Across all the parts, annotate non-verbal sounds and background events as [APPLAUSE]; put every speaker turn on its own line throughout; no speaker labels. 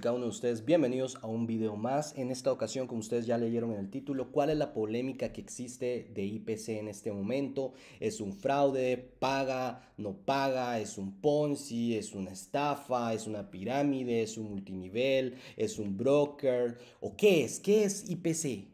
cada uno de ustedes bienvenidos a un video más. En esta ocasión, como ustedes ya leyeron en el título, ¿cuál es la polémica que existe de IPC en este momento? ¿Es un fraude? ¿Paga? ¿No paga? ¿Es un Ponzi? ¿Es una estafa? ¿Es una pirámide? ¿Es un multinivel? ¿Es un broker? ¿O qué es? ¿Qué es IPC?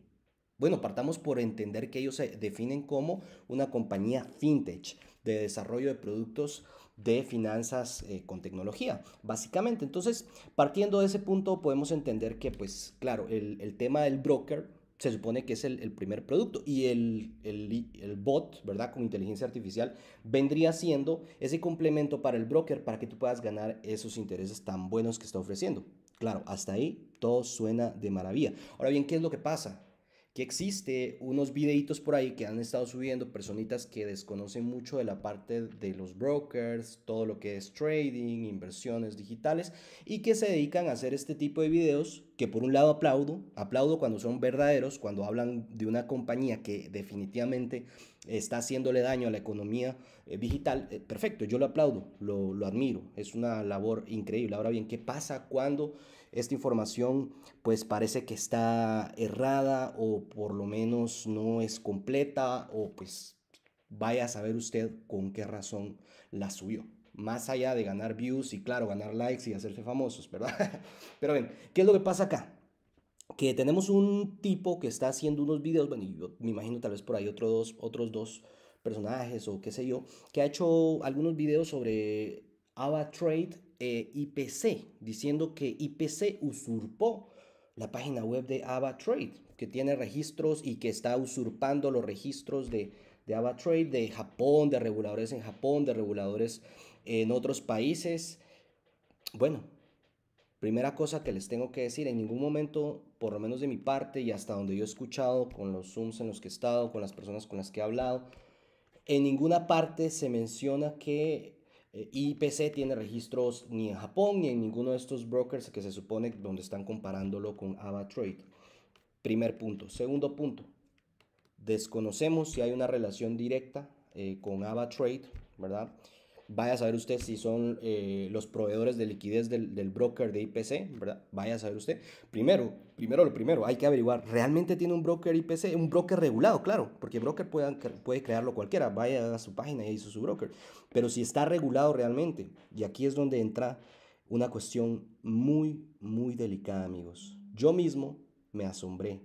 Bueno, partamos por entender que ellos se definen como una compañía fintech de desarrollo de productos de finanzas eh, con tecnología, básicamente. Entonces, partiendo de ese punto, podemos entender que, pues, claro, el, tema del broker se supone que es el, primer producto y el, el, bot, ¿verdad? Con inteligencia artificial, vendría siendo ese complemento para el broker para que tú puedas ganar esos intereses tan buenos que está ofreciendo. Claro, hasta ahí todo suena de maravilla. Ahora bien, ¿qué es lo que pasa? que existe unos videitos por ahí que han estado subiendo personitas que desconocen mucho de la parte de los brokers, todo lo que es trading, inversiones digitales y que se dedican a hacer este tipo de videos que por un lado aplaudo, aplaudo cuando son verdaderos, cuando hablan de una compañía que definitivamente está haciéndole daño a la economía eh, digital, eh, perfecto, yo lo aplaudo, lo, lo admiro, es una labor increíble. Ahora bien, ¿qué pasa cuando esta información pues parece que está errada o por lo menos no es completa o pues vaya a saber usted con qué razón la subió. Más allá de ganar views y claro, ganar likes y hacerse famosos, ¿verdad? [LAUGHS] Pero bien, ¿qué es lo que pasa acá? Que tenemos un tipo que está haciendo unos videos, bueno, yo me imagino tal vez por ahí dos, otros dos personajes o qué sé yo, que ha hecho algunos videos sobre AvaTrade eh, IPC, diciendo que IPC usurpó la página web de AvaTrade, que tiene registros y que está usurpando los registros de, de AvaTrade, de Japón, de reguladores en Japón, de reguladores en otros países. Bueno, primera cosa que les tengo que decir, en ningún momento, por lo menos de mi parte y hasta donde yo he escuchado, con los Zooms en los que he estado, con las personas con las que he hablado, en ninguna parte se menciona que eh, IPC tiene registros ni en Japón ni en ninguno de estos brokers que se supone donde están comparándolo con AvaTrade. Primer punto. Segundo punto. Desconocemos si hay una relación directa eh, con AvaTrade, ¿verdad? Vaya a saber usted si son eh, los proveedores de liquidez del, broker de IPC, ¿verdad? Vaya a saber usted. Primero, primero lo primero, hay que averiguar, ¿realmente tiene un broker IPC? Un broker regulado, claro, porque broker puede, puede crearlo cualquiera, vaya a su página y hizo su broker. Pero si está regulado realmente, y aquí es donde entra una cuestión muy, muy delicada, amigos. Yo mismo me asombré.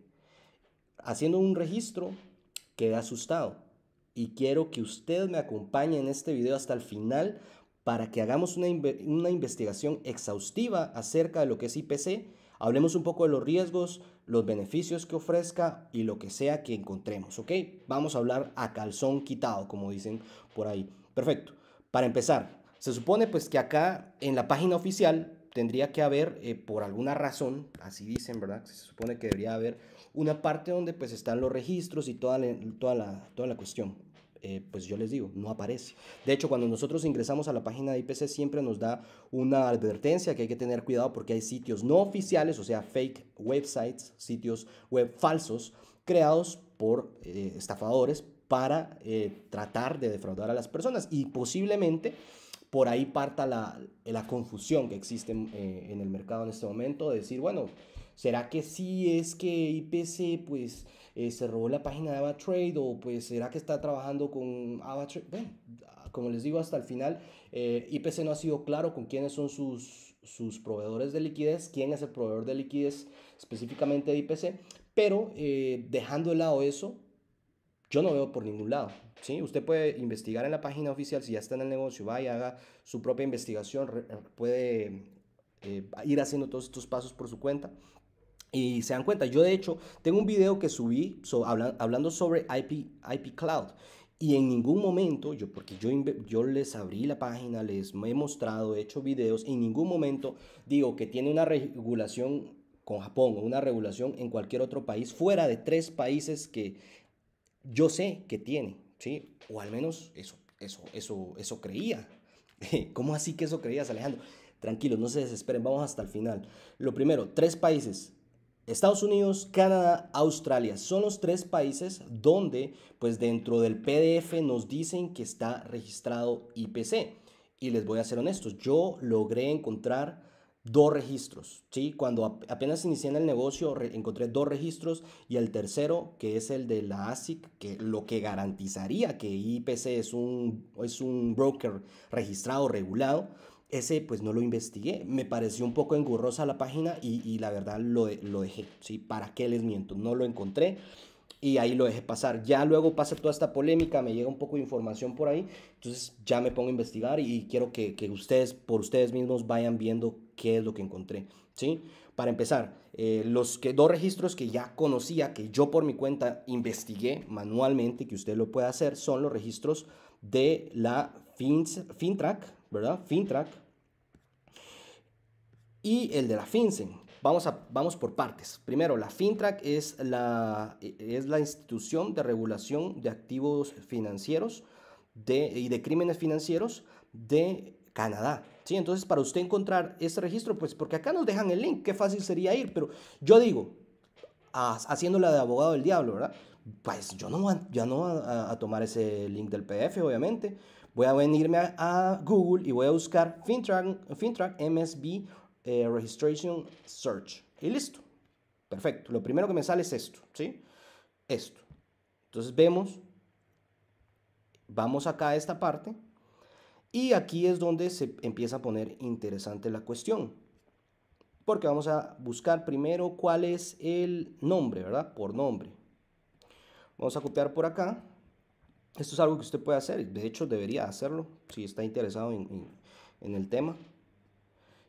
Haciendo un registro, quedé asustado y quiero que usted me acompañe en este video hasta el final para que hagamos una, investigación exhaustiva acerca de lo que es IPC, hablemos un poco de los riesgos, los beneficios que ofrezca y lo que sea que encontremos, ¿ok? Vamos a hablar a calzón quitado, como dicen por ahí. Perfecto. Para empezar, se supone pues que acá en la página oficial tendría que haber, eh, por alguna razón, así dicen, ¿verdad? Se supone que debería haber una parte donde pues están los registros y toda toda toda la cuestión. Eh, pues yo les digo, no aparece. De hecho, cuando nosotros ingresamos a la página de IPC siempre nos da una advertencia que hay que tener cuidado porque hay sitios no oficiales, o sea, fake websites, sitios web falsos, creados por eh, estafadores para eh, tratar de defraudar a las personas y posiblemente por ahí parta la, confusión que existe en, el mercado en este momento de decir, bueno, ¿será que sí es que IPC pues eh, se robó la página de AvaTrade o pues será que está trabajando con AvaTrade. Bueno, como les digo hasta el final, eh, IPC no ha sido claro con quiénes son sus, sus proveedores de liquidez, quién es el proveedor de liquidez específicamente de IPC, pero eh, dejando de lado eso, yo no veo por ningún lado. ¿sí? Usted puede investigar en la página oficial, si ya está en el negocio, vaya, haga su propia investigación, puede ir haciendo todos estos pasos por su cuenta. Y se dan cuenta, yo de hecho tengo un video que subí hablando sobre IP, IP Cloud y en ningún momento, yo, porque yo, yo les abrí la página, les he mostrado, he hecho videos, en ningún momento digo que tiene una regulación con Japón o una regulación en cualquier otro país fuera de tres países que yo sé que tiene, ¿sí? O al menos eso, eso, eso, eso creía. [LAUGHS] ¿Cómo así que eso creías, Alejandro? Tranquilos, no se desesperen, vamos hasta el final. Lo primero, tres países, Estados Unidos, Canadá, Australia son los tres países donde pues dentro del PDF nos dicen que está registrado IPC. Y les voy a ser honestos, yo logré encontrar dos registros, ¿sí? Cuando apenas inicié en el negocio encontré dos registros y el tercero, que es el de la ASIC, que lo que garantizaría que IPC es un, es un broker registrado, regulado, ese pues no lo investigué, me pareció un poco engorrosa la página y, la verdad lo, lo, dejé, ¿sí? ¿Para qué les miento? No lo encontré y ahí lo dejé pasar. Ya luego pasa toda esta polémica, me llega un poco de información por ahí, entonces ya me pongo a investigar y quiero que, ustedes por ustedes mismos vayan viendo qué es lo que encontré, ¿sí? Para empezar, eh, los que, dos registros que ya conocía, que yo por mi cuenta investigué manualmente, que usted lo puede hacer, son los registros de la FinTrack, ¿verdad? FinTrack. Y el de la FinCEN. Vamos, a, vamos por partes. Primero, la FinTrack es la, es la institución de regulación de activos financieros y de crímenes financieros de Canadá. ¿sí? Entonces, para usted encontrar ese registro, pues porque acá nos dejan el link, qué fácil sería ir, pero yo digo, haciéndola de abogado del diablo, ¿verdad? Pues yo no voy, no a, tomar ese link del PDF, obviamente, Voy a venirme a, Google y voy a buscar FinTrack, MSB eh, Registration Search. Y listo. Perfecto. Lo primero que me sale es esto, ¿sí? Esto. Entonces vemos, vamos acá a esta parte y aquí es donde se empieza a poner interesante la cuestión. Porque vamos a buscar primero cuál es el nombre, ¿verdad? Por nombre. Vamos a copiar por acá. Esto es algo que usted puede hacer, de hecho debería hacerlo si está interesado en, el tema.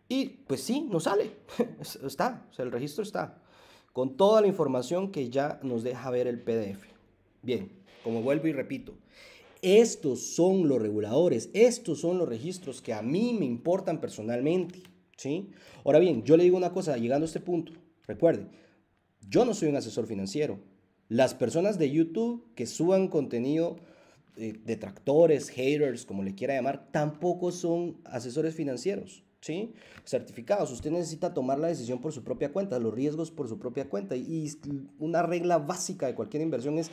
Y pues sí, no sale, [LAUGHS] está, o sea, el registro está, con toda la información que ya nos deja ver el PDF. Bien, como vuelvo y repito, estos son los reguladores, estos son los registros que a mí me importan personalmente. ¿sí? Ahora bien, yo le digo una cosa, llegando a este punto, Recuerde. yo no soy un asesor financiero. Las personas de YouTube que suban contenido eh, detractores, haters, como le quiera llamar, tampoco son asesores financieros. ¿Sí? Certificados. Usted necesita tomar la decisión por su propia cuenta, los riesgos por su propia cuenta. Y una regla básica de cualquier inversión es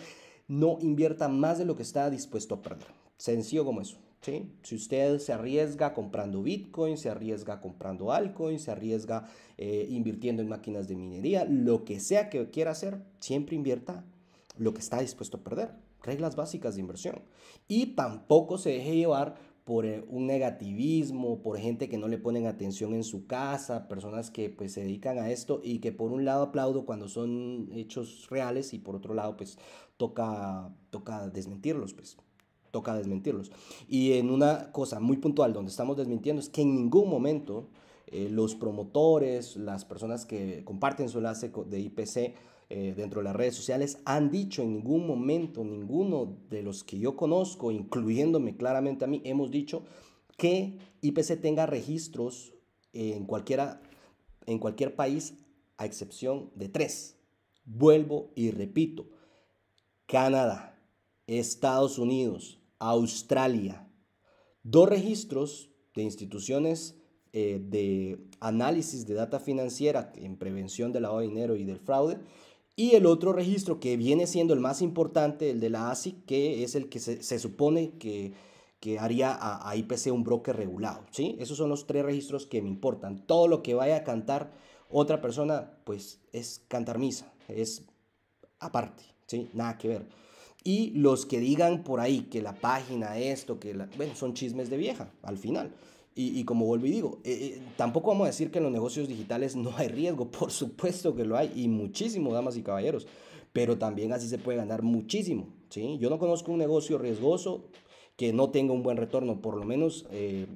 no invierta más de lo que está dispuesto a perder. Sencillo como eso. ¿sí? Si usted se arriesga comprando Bitcoin, se arriesga comprando altcoin, se arriesga eh, invirtiendo en máquinas de minería, lo que sea que quiera hacer, siempre invierta lo que está dispuesto a perder reglas básicas de inversión. Y tampoco se deje llevar por eh, un negativismo, por gente que no le ponen atención en su casa, personas que pues se dedican a esto y que por un lado aplaudo cuando son hechos reales y por otro lado pues toca, toca desmentirlos pues toca desmentirlos. Y en una cosa muy puntual donde estamos desmintiendo es que en ningún momento eh, los promotores, las personas que comparten su enlace de IPC, eh, dentro de las redes sociales han dicho en ningún momento, ninguno de los que yo conozco, incluyéndome claramente a mí, hemos dicho que IPC tenga registros en, cualquiera, en cualquier país a excepción de tres. Vuelvo y repito, Canadá, Estados Unidos, Australia, dos registros de instituciones eh, de análisis de data financiera en prevención del lavado de dinero y del fraude y el otro registro que viene siendo el más importante, el de la ASIC, que es el que se, se supone que, que haría a, IPC un broker regulado. ¿sí? Esos son los tres registros que me importan. Todo lo que vaya a cantar otra persona, pues es cantar misa, es aparte, ¿sí? nada que ver. Y los que digan por ahí que la página, esto, que Bueno, son chismes de vieja, al final. Y, como vuelvo y digo, eh, eh, tampoco vamos a decir que en los negocios digitales no hay riesgo, [LAUGHS] por supuesto que lo hay, y muchísimo, damas y caballeros, pero también así se puede ganar muchísimo, ¿sí? Yo no conozco un negocio riesgoso que no tenga un buen retorno, por lo menos... Eh,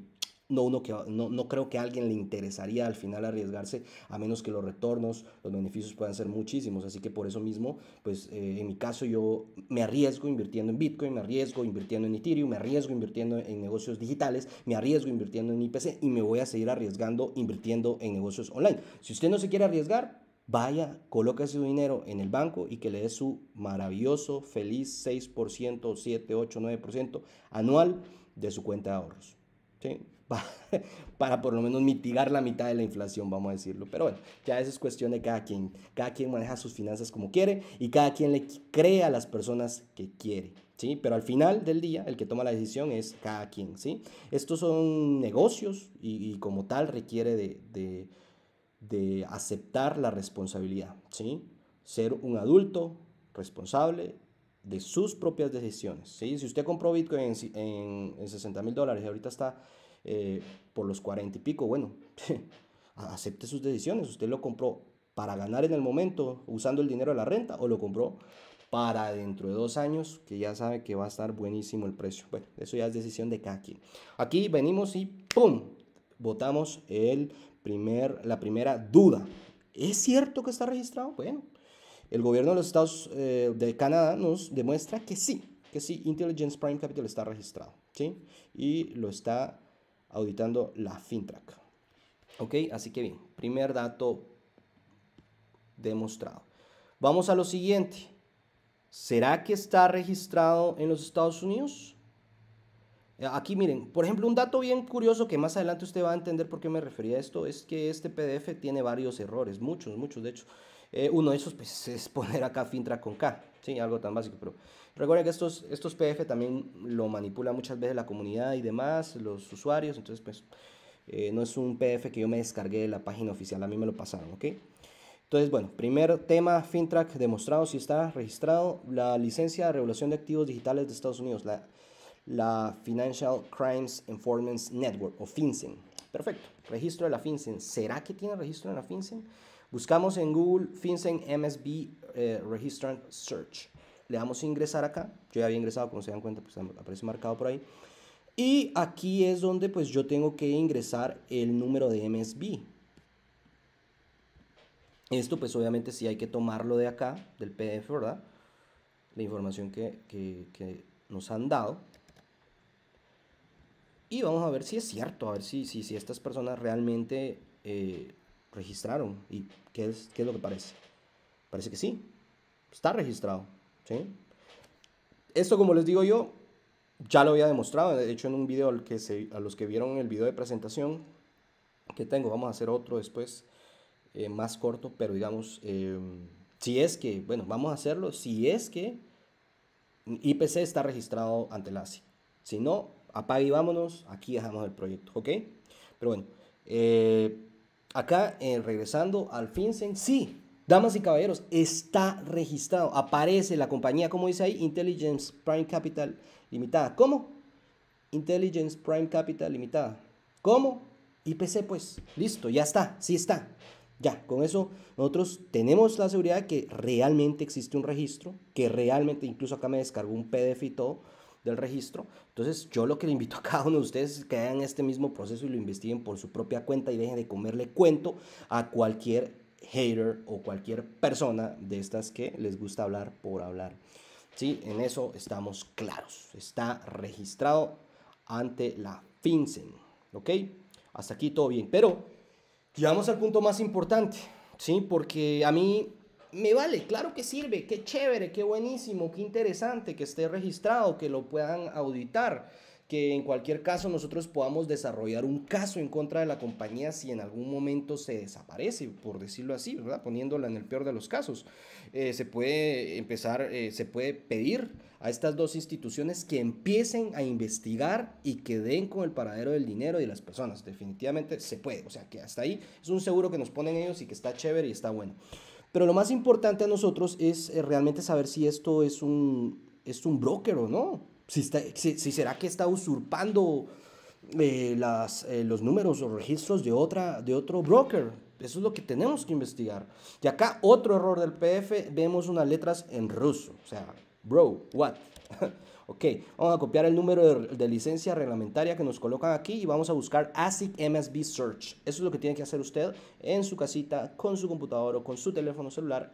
no, uno no, creo que a alguien le interesaría al final arriesgarse, a menos que los retornos, los beneficios puedan ser muchísimos. Así que por eso mismo, pues eh, en mi caso yo me arriesgo invirtiendo en Bitcoin, me arriesgo invirtiendo en Ethereum, me arriesgo invirtiendo en negocios digitales, me arriesgo invirtiendo en IPC y me voy a seguir arriesgando invirtiendo en negocios online. Si usted no se quiere arriesgar, vaya, coloque su dinero en el banco y que le dé su maravilloso, feliz 6%, 7, 8, 9% anual de su cuenta de ahorros. ¿Sí? [LAUGHS] para, por lo menos mitigar la mitad de la inflación, vamos a decirlo. Pero bueno, ya eso es cuestión de cada quien. Cada quien maneja sus finanzas como quiere y cada quien le crea a las personas que quiere. ¿Sí? Pero al final del día, el que toma la decisión es cada quien, ¿sí? Estos son negocios y, como tal requiere de, aceptar la responsabilidad, ¿sí? Ser un adulto responsable de sus propias decisiones, ¿sí? Si usted compró Bitcoin en, en 60 mil dólares y ahorita está eh, por los cuarenta y pico, bueno, [LAUGHS] acepte sus decisiones. Usted lo compró para ganar en el momento usando el dinero de la renta o lo compró para dentro de dos años que ya sabe que va a estar buenísimo el precio. Bueno, eso ya es decisión de cada Aquí venimos y ¡pum! Votamos el primer, la primera duda. ¿Es cierto que está registrado? Bueno, el gobierno de los Estados eh, de Canadá nos demuestra que sí, que sí, Intelligence Prime Capital está registrado, ¿sí? Y lo está auditando la FinTrack. Ok, así que bien, primer dato demostrado. Vamos a lo siguiente. ¿Será que está registrado en los Estados Unidos? Eh, aquí miren, por ejemplo, un dato bien curioso que más adelante usted va a entender por qué me refería a esto es que este PDF tiene varios errores, muchos, muchos de hecho. Eh, uno de esos pues, es poner acá Fintrack con K. Sí, algo tan básico, pero recuerden que estos, estos PF también lo manipula muchas veces la comunidad y demás, los usuarios, entonces pues eh, no es un PDF que yo me descargué de la página oficial, a mí me lo pasaron, ¿ok? Entonces, bueno, primer tema, FinTrack demostrado si está registrado, la licencia de regulación de activos digitales de Estados Unidos, la, la Financial Crimes Enforcement Network o FinCEN. Perfecto, registro de la FinCEN. ¿Será que tiene registro en la FinCEN? Buscamos en Google FinCEN MSB eh, Registrant Search. Le damos a ingresar acá. Yo ya había ingresado, como se dan cuenta, pues aparece marcado por ahí. Y aquí es donde pues yo tengo que ingresar el número de MSB. Esto pues obviamente sí hay que tomarlo de acá, del PDF, ¿verdad? La información que, nos han dado. Y vamos a ver si es cierto, a ver si, si, si estas personas realmente eh, registraron. ¿Y qué es, qué es lo que parece? Parece que sí, está registrado. ¿sí? Esto, como les digo yo, ya lo había demostrado. De hecho, en un video al que se, a los que vieron el video de presentación que tengo, vamos a hacer otro después, eh, más corto, pero digamos, eh, si es que, bueno, vamos a hacerlo, si es que IPC está registrado ante la ASI. Si no, apague y vámonos, aquí dejamos el proyecto, ¿ok? Pero bueno, eh, acá eh, regresando al FinCEN, sí, damas y caballeros, está registrado, aparece la compañía, como dice ahí, Intelligence Prime Capital Limitada. ¿Cómo? Intelligence Prime Capital Limitada. ¿Cómo? IPC, pues, listo, ya está, sí está. Ya, con eso nosotros tenemos la seguridad de que realmente existe un registro, que realmente, incluso acá me descargó un PDF y todo, del registro. Entonces yo lo que le invito a cada uno de ustedes es que hagan este mismo proceso y lo investiguen por su propia cuenta y dejen de comerle cuento a cualquier hater o cualquier persona de estas que les gusta hablar por hablar. Sí, en eso estamos claros. Está registrado ante la FinCEN. ¿Ok? Hasta aquí todo bien. Pero llegamos al punto más importante. Sí, porque a mí me vale, claro que sirve, qué chévere, qué buenísimo, qué interesante que esté registrado, que lo puedan auditar, que en cualquier caso nosotros podamos desarrollar un caso en contra de la compañía si en algún momento se desaparece, por decirlo así, ¿verdad? Poniéndola en el peor de los casos. Eh, se puede empezar, eh, se puede pedir a estas dos instituciones que empiecen a investigar y que den con el paradero del dinero y de las personas. Definitivamente se puede, o sea que hasta ahí es un seguro que nos ponen ellos y que está chévere y está bueno. Pero lo más importante a nosotros es eh, realmente saber si esto es un, es un broker o no. Si, está, si, será que está usurpando eh, las, eh, los números o registros de, otra, de otro broker. Eso es lo que tenemos que investigar. Y acá otro error del PF, vemos unas letras en ruso. O sea, bro, what? [LAUGHS] Ok, vamos a copiar el número de, licencia reglamentaria que nos colocan aquí y vamos a buscar ASIC MSB Search. Eso es lo que tiene que hacer usted en su casita, con su computador o con su teléfono celular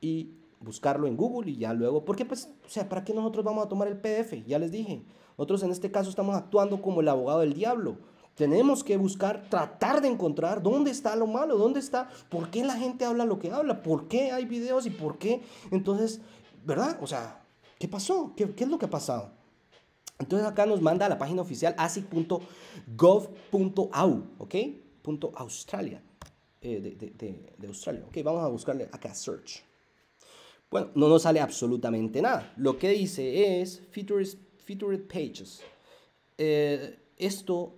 y buscarlo en Google y ya luego, porque pues, o sea, ¿para qué nosotros vamos a tomar el PDF? Ya les dije, nosotros en este caso estamos actuando como el abogado del diablo. Tenemos que buscar, tratar de encontrar dónde está lo malo, dónde está, por qué la gente habla lo que habla, por qué hay videos y por qué. Entonces, ¿verdad? O sea, ¿Qué pasó? ¿Qué, es lo que ha pasado? Entonces acá nos manda a la página oficial asic.gov.au, ¿ok? Punto Australia, eh, de, de, Australia. Ok, vamos a buscarle acá search. Bueno, no nos sale absolutamente nada. Lo que dice es featured, pages. Eh, esto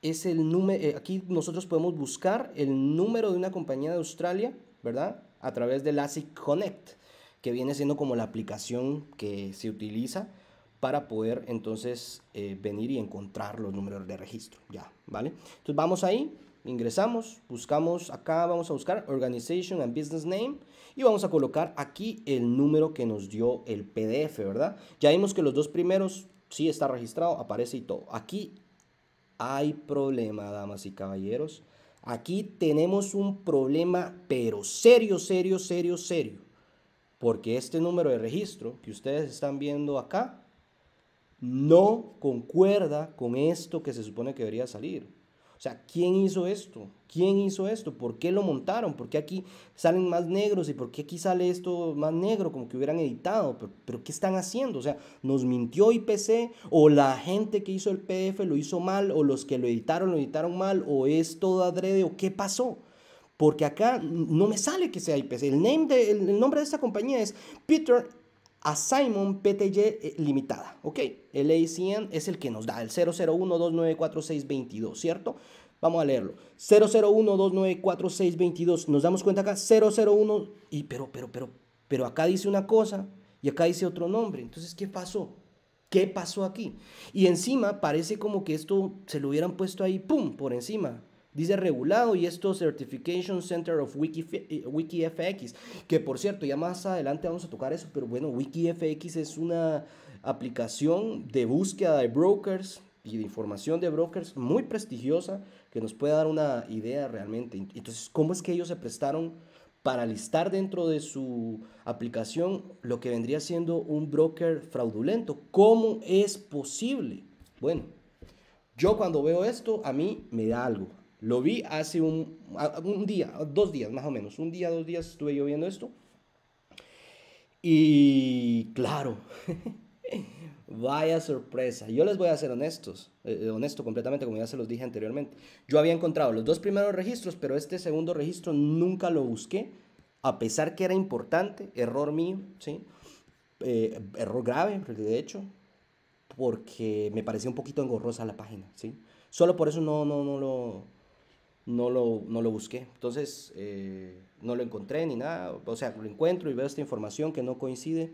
es el número, eh, aquí nosotros podemos buscar el número de una compañía de Australia, ¿verdad? A través del ASIC Connect que viene siendo como la aplicación que se utiliza para poder entonces eh, venir y encontrar los números de registro. Ya, ¿vale? Entonces vamos ahí, ingresamos, buscamos acá, vamos a buscar Organization and Business Name y vamos a colocar aquí el número que nos dio el PDF, ¿verdad? Ya vimos que los dos primeros sí está registrado, aparece y todo. Aquí hay problema, damas y caballeros. Aquí tenemos un problema, pero serio, serio, serio, serio porque este número de registro que ustedes están viendo acá no concuerda con esto que se supone que debería salir. O sea, ¿quién hizo esto? ¿Quién hizo esto? ¿Por qué lo montaron? ¿Por qué aquí salen más negros y por qué aquí sale esto más negro como que hubieran editado? ¿Pero, qué están haciendo? O sea, ¿nos mintió IPC o la gente que hizo el PDF lo hizo mal o los que lo editaron lo editaron mal o es todo adrede o qué pasó? porque acá no me sale que sea IPC. El, nombre de esta compañía es Peter Simon PTY eh, Limitada, ¿ok? El ACN es el que nos da, el 001294622, ¿cierto? Vamos a leerlo. 001294622, nos damos cuenta acá, 001, y pero, pero, pero, pero acá dice una cosa y acá dice otro nombre. Entonces, ¿qué pasó? ¿Qué pasó aquí? Y encima parece como que esto se lo hubieran puesto ahí, ¡pum!, por encima. Dice regulado y esto Certification Center of WikiFX, eh, que por cierto, ya más adelante vamos a tocar eso, pero bueno, WikiFX es una aplicación de búsqueda de brokers y de información de brokers muy prestigiosa que nos puede dar una idea realmente. Entonces, ¿cómo es que ellos se prestaron para listar dentro de su aplicación lo que vendría siendo un broker fraudulento? ¿Cómo es posible? Bueno, yo cuando veo esto, a mí me da algo, lo vi hace un, un día, dos días más o menos, un día, dos días estuve yo viendo esto. Y claro, [LAUGHS] vaya sorpresa. Yo les voy a ser honestos, eh, eh, honesto completamente, como ya se los dije anteriormente. Yo había encontrado los dos primeros registros, pero este segundo registro nunca lo busqué, a pesar que era importante, error mío, ¿sí? Eh, error grave, de hecho, porque me parecía un poquito engorrosa la página, ¿sí? Solo por eso no, no, no lo no lo, busqué. Entonces, eh, no lo encontré ni nada. O sea, lo encuentro y veo esta información que no coincide.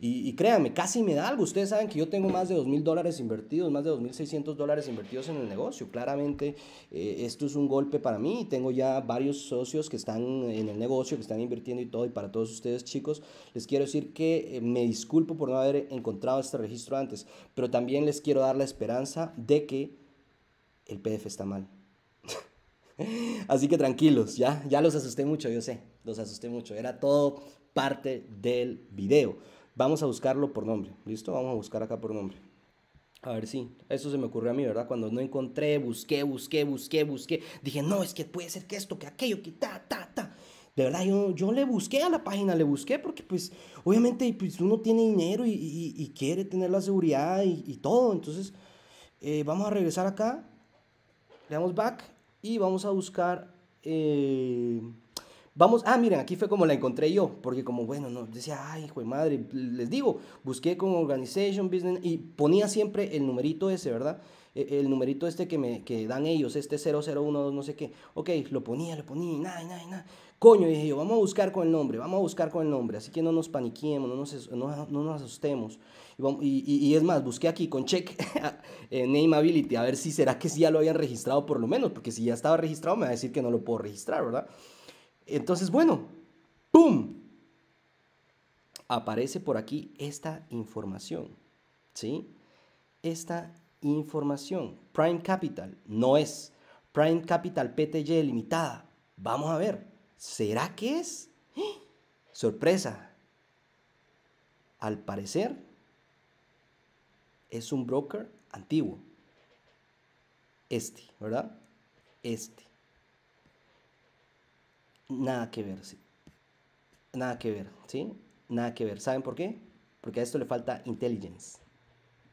Y, créanme, casi me da algo. Ustedes saben que yo tengo más de mil dólares invertidos, más de 2.600 dólares invertidos en el negocio. Claramente, eh, esto es un golpe para mí. Tengo ya varios socios que están en el negocio, que están invirtiendo y todo. Y para todos ustedes, chicos, les quiero decir que eh, me disculpo por no haber encontrado este registro antes. Pero también les quiero dar la esperanza de que el PDF está mal [LAUGHS] Así que tranquilos, ya, ya los asusté mucho, yo sé, los asusté mucho. Era todo parte del video. Vamos a buscarlo por nombre, ¿listo? Vamos a buscar acá por nombre. A ver si, eso se me ocurrió a mí, ¿verdad? Cuando no encontré, busqué, busqué, busqué, busqué. Dije, no, es que puede ser que esto, que aquello, que ta, ta, ta. De verdad, yo, yo le busqué a la página, le busqué porque pues obviamente pues, uno tiene dinero y, y, quiere tener la seguridad y, y todo. Entonces, eh, vamos a regresar acá. Le damos back y vamos a buscar... Eh, vamos, ah, miren, aquí fue como la encontré yo, porque como, bueno, no, decía, ay, hijo de madre, les digo, busqué con Organization Business y ponía siempre el numerito ese, ¿verdad? E, el numerito este que me que dan ellos, este 0012, no sé qué. Ok, lo ponía, lo ponía, nada, nada, nada. Coño, dije yo, vamos a buscar con el nombre, vamos a buscar con el nombre, así que no nos paniquemos, no nos, asustemos. Y, es más, busqué aquí con check [LAUGHS] eh, nameability, a ver si será que sí ya lo habían registrado por lo menos, porque si ya estaba registrado me va a decir que no lo puedo registrar, ¿verdad? Entonces, bueno, ¡pum! Aparece por aquí esta información, ¿sí? Esta información, Prime Capital, no es. Prime Capital PTY limitada, vamos a ver. ¿Será que es? Sorpresa. Al parecer, es un broker antiguo. Este, ¿verdad? Este. Nada que ver, sí. Nada que ver, ¿sí? Nada que ver. ¿Saben por qué? Porque a esto le falta intelligence.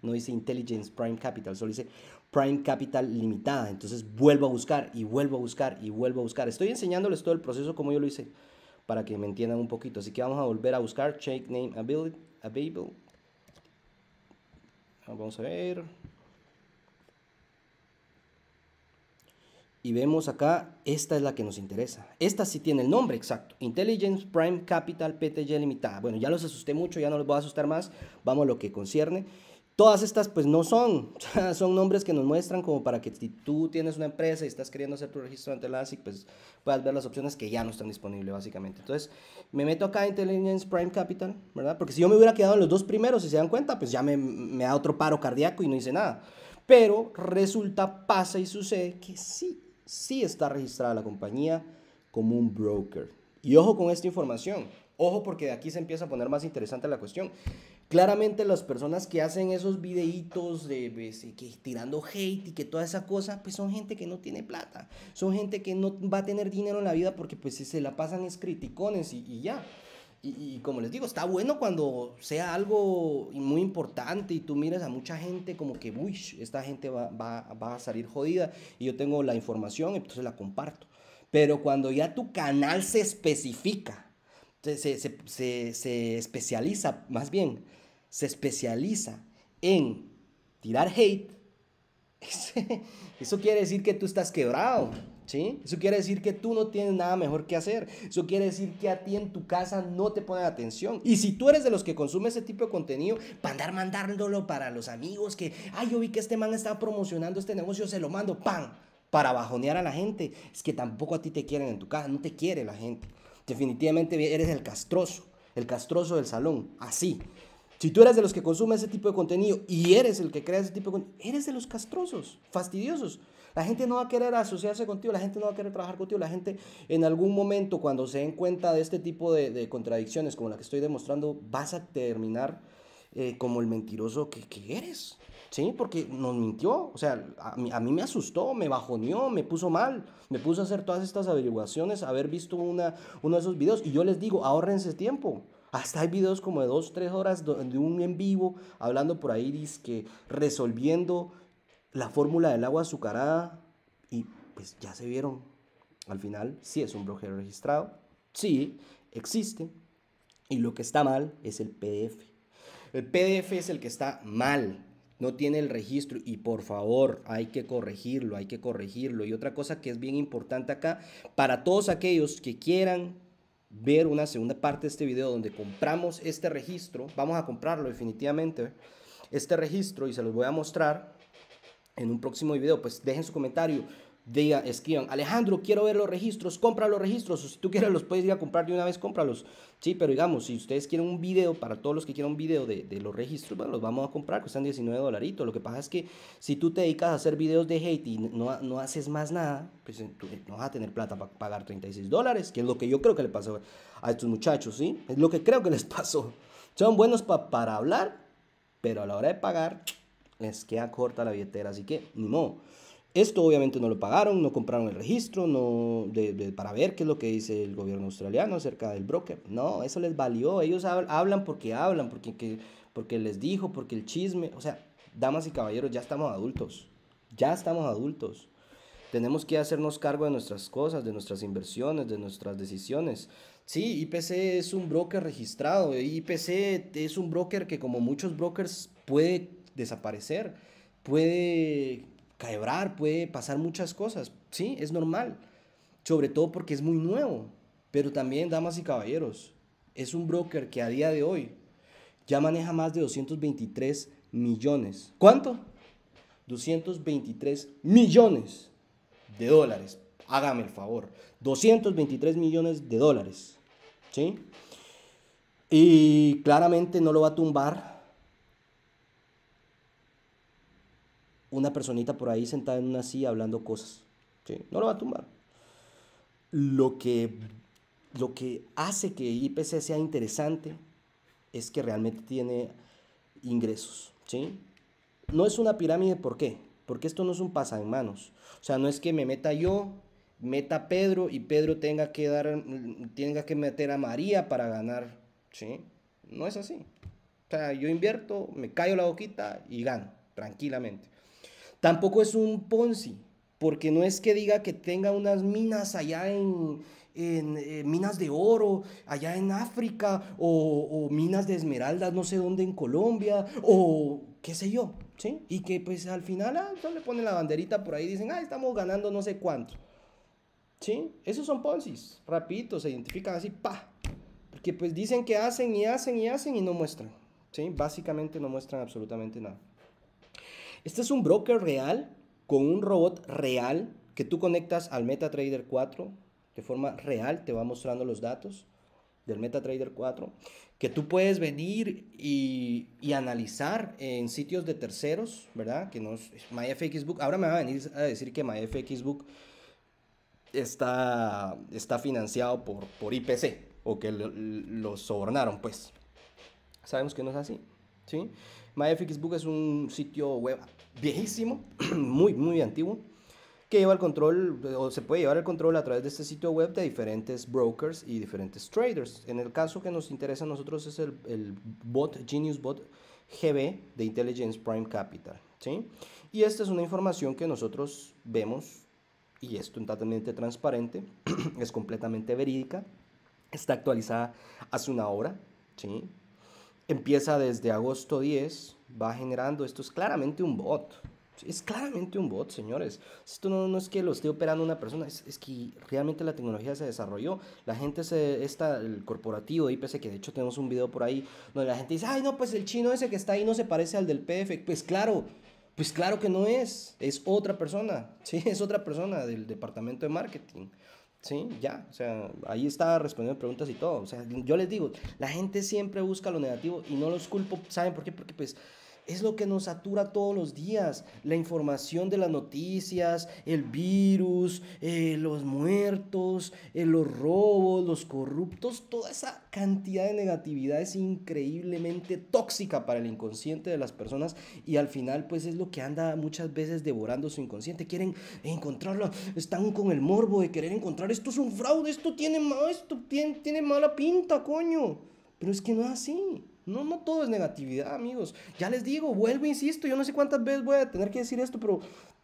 No dice intelligence prime capital, solo dice Prime Capital Limitada. Entonces vuelvo a buscar y vuelvo a buscar y vuelvo a buscar. Estoy enseñándoles todo el proceso como yo lo hice para que me entiendan un poquito. Así que vamos a volver a buscar Check Name Available. Ah, vamos a ver. Y vemos acá, esta es la que nos interesa. Esta sí tiene el nombre exacto. Intelligence Prime Capital PTG Limitada. Bueno, ya los asusté mucho, ya no los voy a asustar más. Vamos a lo que concierne. Todas estas pues no son, [LAUGHS] son nombres que nos muestran como para que si tú tienes una empresa y estás queriendo hacer tu registro ante la ASIC, pues puedas ver las opciones que ya no están disponibles básicamente. Entonces me meto acá a Intelligence Prime Capital, ¿verdad? Porque si yo me hubiera quedado en los dos primeros, si se dan cuenta, pues ya me, me da otro paro cardíaco y no hice nada. Pero resulta, pasa y sucede que sí, sí está registrada la compañía como un broker. Y ojo con esta información, ojo porque de aquí se empieza a poner más interesante la cuestión. Claramente las personas que hacen esos videitos de, pues, que tirando hate y que toda esa cosa, pues son gente que no tiene plata, son gente que no va a tener dinero en la vida porque pues se la pasan es criticones y, ya. Y, como les digo, está bueno cuando sea algo muy importante y tú miras a mucha gente como que, uy, esta gente va, a salir jodida y yo tengo la información, y entonces la comparto. Pero cuando ya tu canal se especifica, se, se especializa más bien, se especializa en tirar hate, [LAUGHS] eso quiere decir que tú estás quebrado, ¿sí? Eso quiere decir que tú no tienes nada mejor que hacer. Eso quiere decir que a ti en tu casa no te ponen atención. Y si tú eres de los que consume ese tipo de contenido, para andar mandándolo para los amigos que, ay, yo vi que este man estaba promocionando este negocio, se lo mando, ¡pam! Para bajonear a la gente. Es que tampoco a ti te quieren en tu casa, no te quiere la gente. Definitivamente eres el castroso, el castroso del salón, así. Si tú eres de los que consume ese tipo de contenido y eres el que crea ese tipo de contenido, eres de los castrosos, fastidiosos. La gente no va a querer asociarse contigo, la gente no va a querer trabajar contigo, la gente en algún momento cuando se den cuenta de este tipo de, contradicciones como la que estoy demostrando, vas a terminar eh, como el mentiroso que, eres, ¿sí? Porque nos mintió, o sea, a mí, me asustó, me bajoneó, me puso mal, me puso a hacer todas estas averiguaciones, haber visto una, uno de esos videos y yo les digo, ahorrense tiempo. Hasta hay videos como de 2, 3 horas de un en vivo hablando por ahí disque que resolviendo la fórmula del agua azucarada y pues ya se vieron. Al final sí es un blogger registrado, sí existe y lo que está mal es el PDF. El PDF es el que está mal, no tiene el registro y por favor hay que corregirlo, hay que corregirlo. Y otra cosa que es bien importante acá, para todos aquellos que quieran ver una segunda parte de este video donde compramos este registro. Vamos a comprarlo definitivamente. Este registro y se los voy a mostrar en un próximo video. Pues dejen su comentario diga, escriban, Alejandro, quiero ver los registros, compra los registros, o si tú quieres los puedes ir a comprar de una vez, cómpralos. Sí, pero digamos, si ustedes quieren un video, para todos los que quieran un video de, los registros, bueno, los vamos a comprar, cuestan 19 dolaritos. Lo que pasa es que si tú te dedicas a hacer videos de hate y no, haces más nada, pues eh, eh, no vas a tener plata para pagar 36 dólares, que es lo que yo creo que le pasó a estos muchachos, ¿sí? Es lo que creo que les pasó. Son buenos para hablar, pero a la hora de pagar les queda corta la billetera, así que ni modo. Esto obviamente no lo pagaron, no compraron el registro no, de, para ver qué es lo que dice el gobierno australiano acerca del broker. No, eso les valió. Ellos hablan porque hablan, porque, que, porque les dijo, porque el chisme. O sea, damas y caballeros, ya estamos adultos. Ya estamos adultos. Tenemos que hacernos cargo de nuestras cosas, de nuestras inversiones, de nuestras decisiones. Sí, IPC es un broker registrado. IPC es un broker que como muchos brokers puede desaparecer, puede quebrar, puede pasar muchas cosas. Sí, es normal. Sobre todo porque es muy nuevo. Pero también, damas y caballeros, es un broker que a día de hoy ya maneja más de 223 millones. ¿Cuánto? 223 millones de dólares. Hágame el favor. 223 millones de dólares. ¿Sí? Y claramente no lo va a tumbar una personita por ahí sentada en una silla hablando cosas. ¿sí? No lo va a tumbar. Lo que, lo que hace que IPC sea interesante es que realmente tiene ingresos. ¿sí? No es una pirámide, ¿por qué? Porque esto no es un pasa en manos. O sea, no es que me meta yo, meta Pedro y Pedro tenga que, dar, tenga que meter a María para ganar. ¿sí? No es así. O sea, yo invierto, me callo la boquita y gano tranquilamente. Tampoco es un Ponzi, porque no es que diga que tenga unas minas allá en, eh, minas de oro, allá en África, o, minas de esmeraldas, no sé dónde en Colombia, o qué sé yo, ¿sí? Y que pues al final ah, le ponen la banderita por ahí, dicen, ah, estamos ganando no sé cuánto. ¿Sí? Esos son Ponzis, rapidito, se identifican así, pa. Porque pues dicen que hacen y hacen y hacen y no muestran, ¿sí? Básicamente no muestran absolutamente nada. Este es un broker real con un robot real que tú conectas al MetaTrader 4 de forma real, te va mostrando los datos del MetaTrader 4, que tú puedes venir y, analizar en sitios de terceros, ¿verdad? Que no es MyFXBook. Ahora me va a venir a decir que MyFXBook está, está financiado por, por IPC o que lo sobornaron, pues. Sabemos que no es así, ¿sí? MyFXBook es un sitio web viejísimo, [CLEARS THROAT] muy, muy antiguo, que lleva el control, o se puede llevar el control a través de este sitio web de diferentes brokers y diferentes traders. En el caso que nos interesa a nosotros es el, bot, Genius Bot GB de Intelligence Prime Capital. Y esta es una información que nosotros vemos, y es totalmente transparente, [CLEARS THROAT] es completamente verídica, está actualizada hace una hora, ¿sí? empieza desde agosto 10, va generando, esto es claramente un bot. Es claramente un bot, señores. Esto no, es que lo esté operando una persona, es, que realmente la tecnología se desarrolló. La gente, se, está el corporativo y IPC, que de hecho tenemos un video por ahí, donde la gente dice, ay no, pues el chino ese que está ahí no se parece al del PF. Pues claro, pues claro que no es. Es otra persona, [LAUGHS] ¿sí? Es otra persona del departamento de marketing. Sí, ya, o sea, ahí está respondiendo preguntas y todo. O sea, yo les digo, la gente siempre busca lo negativo y no los culpo, ¿saben por qué? Porque pues es lo que nos satura todos los días. La información de las noticias, el virus, eh, los muertos, eh, los robos, los corruptos, toda esa cantidad de negatividad es increíblemente tóxica para el inconsciente de las personas y al final pues es lo que anda muchas veces devorando su inconsciente. Quieren encontrarlo, están con el morbo de querer encontrar, esto es un fraude, esto tiene, más, esto tiene mala pinta, coño. Pero es que no es así. No, no todo es negatividad, amigos. Ya les digo, vuelvo, insisto, yo no sé cuántas veces voy a tener que decir esto, pero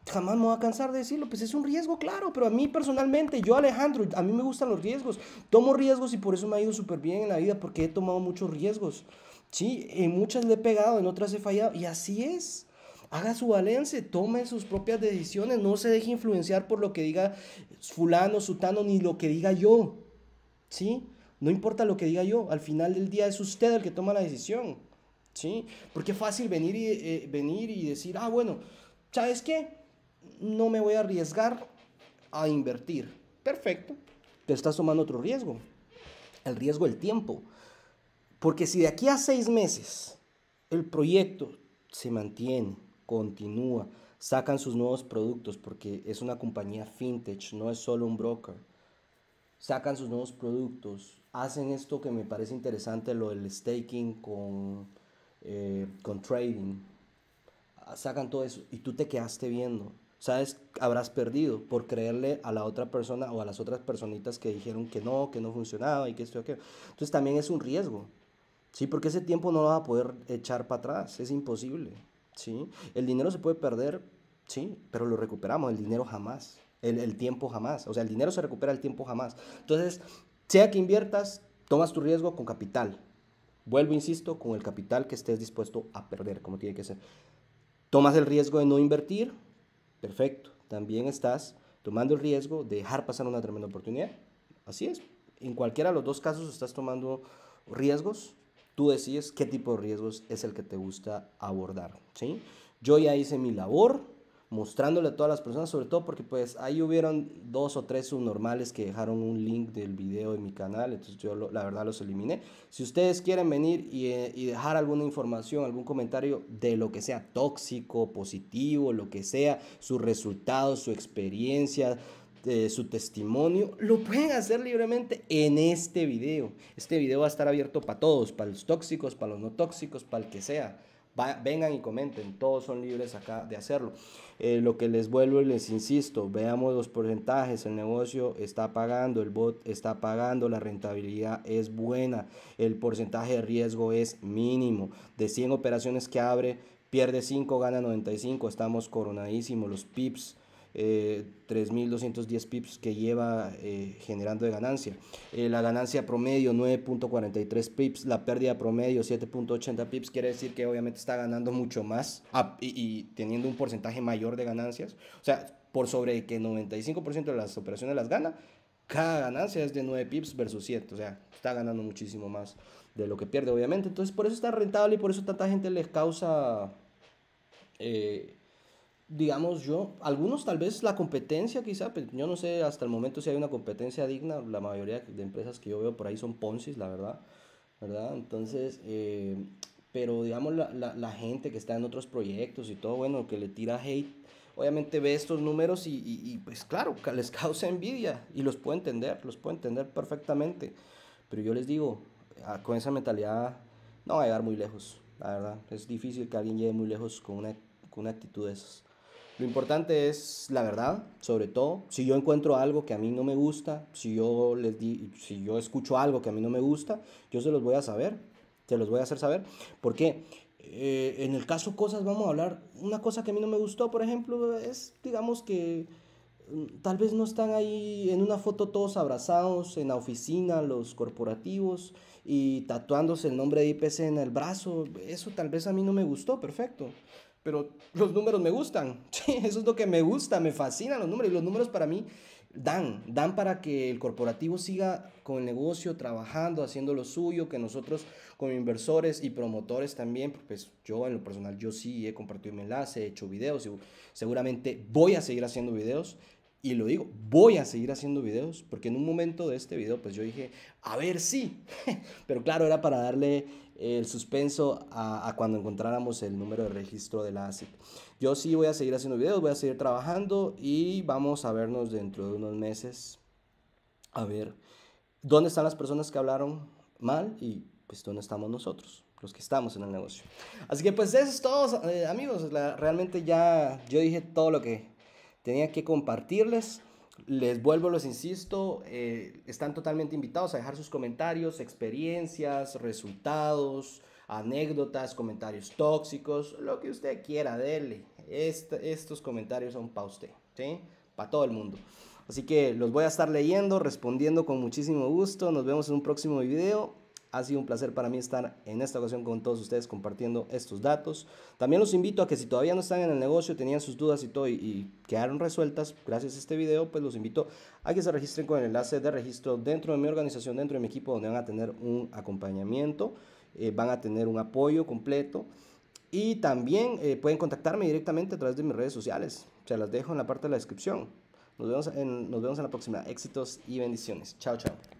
jamás me voy a cansar de decirlo. Pues es un riesgo, claro, pero a mí personalmente, yo Alejandro, a mí me gustan los riesgos. Tomo riesgos y por eso me ha ido súper bien en la vida, porque he tomado muchos riesgos. Sí, en muchas le he pegado, en otras he fallado, y así es haga su valencia, tome sus propias decisiones, no se deje influenciar por lo que diga fulano, sutano, ni lo que diga yo. ¿Sí? No importa lo que diga yo, al final del día es usted el que toma la decisión. ¿Sí? Porque es fácil venir y, eh, venir y decir, ah, bueno, ¿sabes qué? No me voy a arriesgar a invertir. Perfecto, te estás tomando otro riesgo, el riesgo del tiempo. Porque si de aquí a seis meses el proyecto se mantiene, continúa, sacan sus nuevos productos, porque es una compañía fintech, no es solo un broker, sacan sus nuevos productos, hacen esto que me parece interesante, lo del staking con, eh, con trading. Ah, sacan todo eso y tú te quedaste viendo. ¿Sabes? Habrás perdido por creerle a la otra persona o a las otras personitas que dijeron que no, que no funcionaba y que esto y aquello. Entonces también es un riesgo. ¿Sí? Porque ese tiempo no lo vas a poder echar para atrás. Es imposible. ¿Sí? El dinero se puede perder, sí, pero lo recuperamos. El dinero jamás. El, el, tiempo jamás. O sea, el dinero se recupera el tiempo jamás. Entonces, sea que inviertas, tomas tu riesgo con capital. Vuelvo, insisto, con el capital que estés dispuesto a perder, como tiene que ser. Tomas el riesgo de no invertir, perfecto. También estás tomando el riesgo de dejar pasar una tremenda oportunidad. Así es. En cualquiera de los dos casos estás tomando riesgos. Tú decides qué tipo de riesgos es el que te gusta abordar. ¿sí? Yo ya hice mi labor mostrándole a todas las personas, sobre todo porque pues ahí hubieron dos o tres subnormales que dejaron un link del video de mi canal, entonces yo la verdad los eliminé. Si ustedes quieren venir eh, y, dejar alguna información, algún comentario de lo que sea tóxico, positivo, lo que sea, sus resultados, su experiencia, eh, su testimonio, lo pueden hacer libremente en este video. Este video va a estar abierto para todos, para los tóxicos, para los no tóxicos, para el que sea vengan y comenten, todos son libres acá de hacerlo. Eh, lo que les vuelvo y les insisto, veamos los porcentajes, el negocio está pagando, el bot está pagando, la rentabilidad es buena, el porcentaje de riesgo es mínimo. De 100 operaciones que abre, pierde 5, gana 95, estamos coronadísimos, los pips 3.210 eh, pips que lleva eh, generando de ganancia. Eh, la ganancia promedio 9.43 pips, la pérdida promedio 7.80 pips, quiere decir que obviamente está ganando mucho más y, teniendo un porcentaje mayor de ganancias. O sea, por sobre que 95% de las operaciones las gana, cada ganancia es de 9 pips versus 7. O sea, está ganando muchísimo más de lo que pierde, obviamente. Entonces, por eso está rentable y por eso tanta gente les causa eh, digamos yo, algunos tal vez la competencia quizá, yo no sé hasta el momento si hay una competencia digna, la mayoría de empresas que yo veo por ahí son Ponzi's, la verdad, ¿verdad? Entonces, eh, pero digamos la, la, gente que está en otros proyectos y todo, bueno, que le tira hate, obviamente ve estos números y, pues claro, les [LAUGHS] causa envidia y los puede entender, los puedo entender perfectamente, pero yo les digo, ah, con esa mentalidad no va a llegar muy lejos, la verdad, es difícil que alguien llegue muy lejos con una, con una actitud de esas. Lo importante es la verdad, sobre todo. Si yo encuentro algo que a mí no me gusta, si yo, les di, si yo escucho algo que a mí no me gusta, yo se los voy a saber, se los voy a hacer saber. Porque eh, en el caso cosas vamos a hablar, una cosa que a mí no me gustó, por ejemplo, es, digamos que mm, tal vez no están ahí en una foto todos abrazados en la oficina, los corporativos, y tatuándose el nombre de IPC en el brazo. Eso tal vez a mí no me gustó, perfecto pero los números me gustan. [LAUGHS] Sí, eso es lo que me gusta, me fascinan los números y los números para mí dan, dan para que el corporativo siga con el negocio, trabajando, haciendo lo suyo, que nosotros como inversores y promotores también, pues yo en lo personal, yo sí he compartido mi enlace, he hecho videos y seguramente voy a seguir haciendo videos. Y lo digo, voy a seguir haciendo videos, porque en un momento de este video, pues yo dije, a ver, si, [LAUGHS] pero claro, era para darle el suspenso a, cuando encontráramos el número de registro de la ASIC. Yo sí voy a seguir haciendo videos, voy a seguir trabajando y vamos a vernos dentro de unos meses a ver dónde están las personas que hablaron mal y pues dónde estamos nosotros los que estamos en el negocio. Así que pues eso es todo, eh, amigos. realmente ya yo dije todo lo que tenía que compartirles. Les vuelvo, los insisto, eh, están totalmente invitados a dejar sus comentarios, experiencias, resultados, anécdotas, comentarios tóxicos, lo que usted quiera, dele. estos comentarios son para usted, ¿sí? Para todo el mundo. Así que los voy a estar leyendo, respondiendo con muchísimo gusto. Nos vemos en un próximo video. Ha sido un placer para mí estar en esta ocasión con todos ustedes compartiendo estos datos. También los invito a que si todavía no están en el negocio, tenían sus dudas y todo y, quedaron resueltas gracias a este video, pues los invito a que se registren con el enlace de registro dentro de mi organización, dentro de mi equipo, donde van a tener un acompañamiento, eh, van a tener un apoyo completo. Y también eh, pueden contactarme directamente a través de mis redes sociales. Se las dejo en la parte de la descripción. Nos vemos nos vemos en la próxima. Éxitos y bendiciones. Chao, chao.